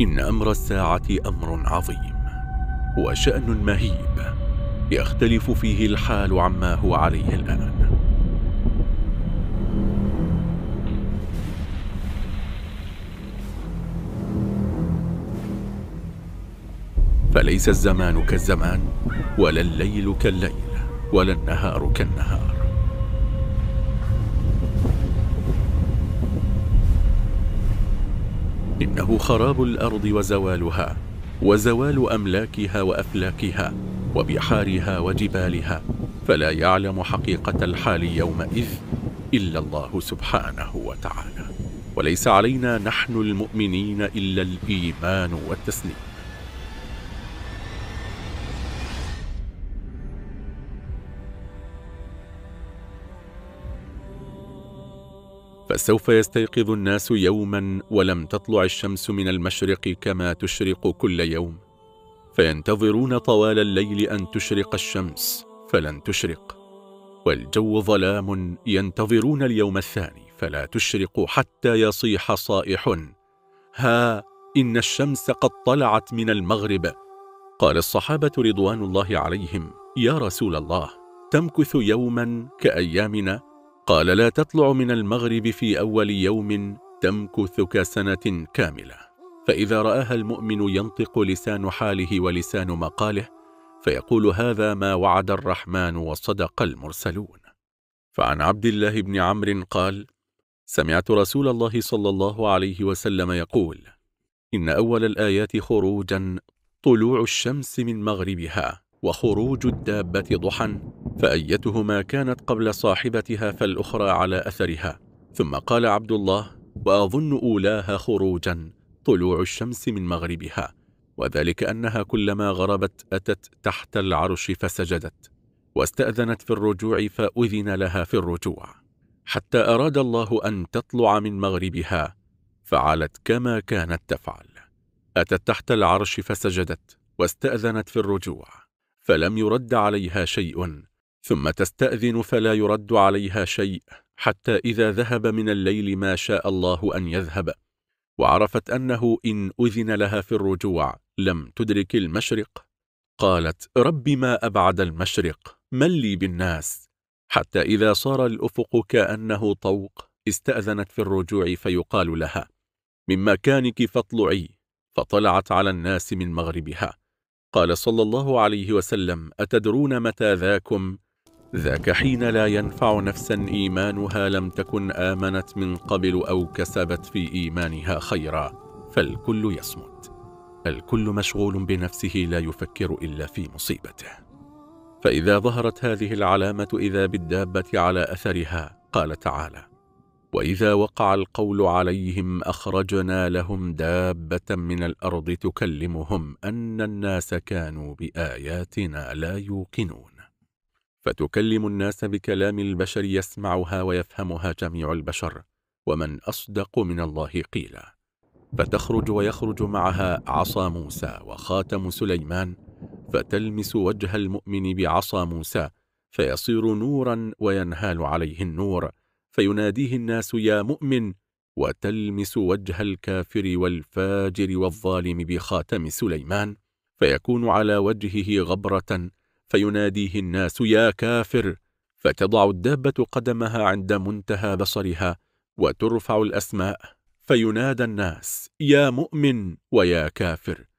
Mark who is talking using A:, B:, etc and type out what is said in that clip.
A: إن أمر الساعة أمر عظيم وشأن مهيب يختلف فيه الحال عما هو عليه الآن فليس الزمان كالزمان ولا الليل كالليل ولا النهار كالنهار إنه خراب الأرض وزوالها وزوال أملاكها وأفلاكها وبحارها وجبالها فلا يعلم حقيقة الحال يومئذ إلا الله سبحانه وتعالى وليس علينا نحن المؤمنين إلا الإيمان والتسليم فسوف يستيقظ الناس يوما ولم تطلع الشمس من المشرق كما تشرق كل يوم فينتظرون طوال الليل أن تشرق الشمس فلن تشرق والجو ظلام ينتظرون اليوم الثاني فلا تشرق حتى يصيح صائح ها إن الشمس قد طلعت من المغرب قال الصحابة رضوان الله عليهم يا رسول الله تمكث يوما كأيامنا قال لا تطلع من المغرب في أول يوم تمكث كسنة كاملة فإذا رآها المؤمن ينطق لسان حاله ولسان مقاله فيقول هذا ما وعد الرحمن وصدق المرسلون فعن عبد الله بن عمرو قال سمعت رسول الله صلى الله عليه وسلم يقول إن أول الآيات خروجا طلوع الشمس من مغربها وخروج الدابة ضحى فأيتهما كانت قبل صاحبتها فالأخرى على أثرها ثم قال عبد الله وأظن أولاها خروجا طلوع الشمس من مغربها وذلك أنها كلما غربت أتت تحت العرش فسجدت واستأذنت في الرجوع فأذن لها في الرجوع حتى أراد الله أن تطلع من مغربها فعلت كما كانت تفعل أتت تحت العرش فسجدت واستأذنت في الرجوع فلم يرد عليها شيء ثم تستأذن فلا يرد عليها شيء حتى إذا ذهب من الليل ما شاء الله أن يذهب وعرفت أنه إن أذن لها في الرجوع لم تدرك المشرق قالت رب ما أبعد المشرق من لي بالناس حتى إذا صار الأفق كأنه طوق استأذنت في الرجوع فيقال لها من مكانك فاطلعي فطلعت على الناس من مغربها قال صلى الله عليه وسلم أتدرون متى ذاكم ذاك حين لا ينفع نفسا إيمانها لم تكن آمنت من قبل أو كسبت في إيمانها خيرا فالكل يصمت الكل مشغول بنفسه لا يفكر إلا في مصيبته فإذا ظهرت هذه العلامة إذا بالدابة على أثرها قال تعالى وإذا وقع القول عليهم أخرجنا لهم دابة من الأرض تكلمهم أن الناس كانوا بآياتنا لا يوقنون فتكلم الناس بكلام البشر يسمعها ويفهمها جميع البشر ومن أصدق من الله قيلا فتخرج ويخرج معها عصا موسى وخاتم سليمان فتلمس وجه المؤمن بعصا موسى فيصير نورا وينهال عليه النور فيناديه الناس يا مؤمن وتلمس وجه الكافر والفاجر والظالم بخاتم سليمان فيكون على وجهه غبرة فيناديه الناس يا كافر فتضع الدابة قدمها عند منتهى بصرها وترفع الأسماء فينادى الناس يا مؤمن ويا كافر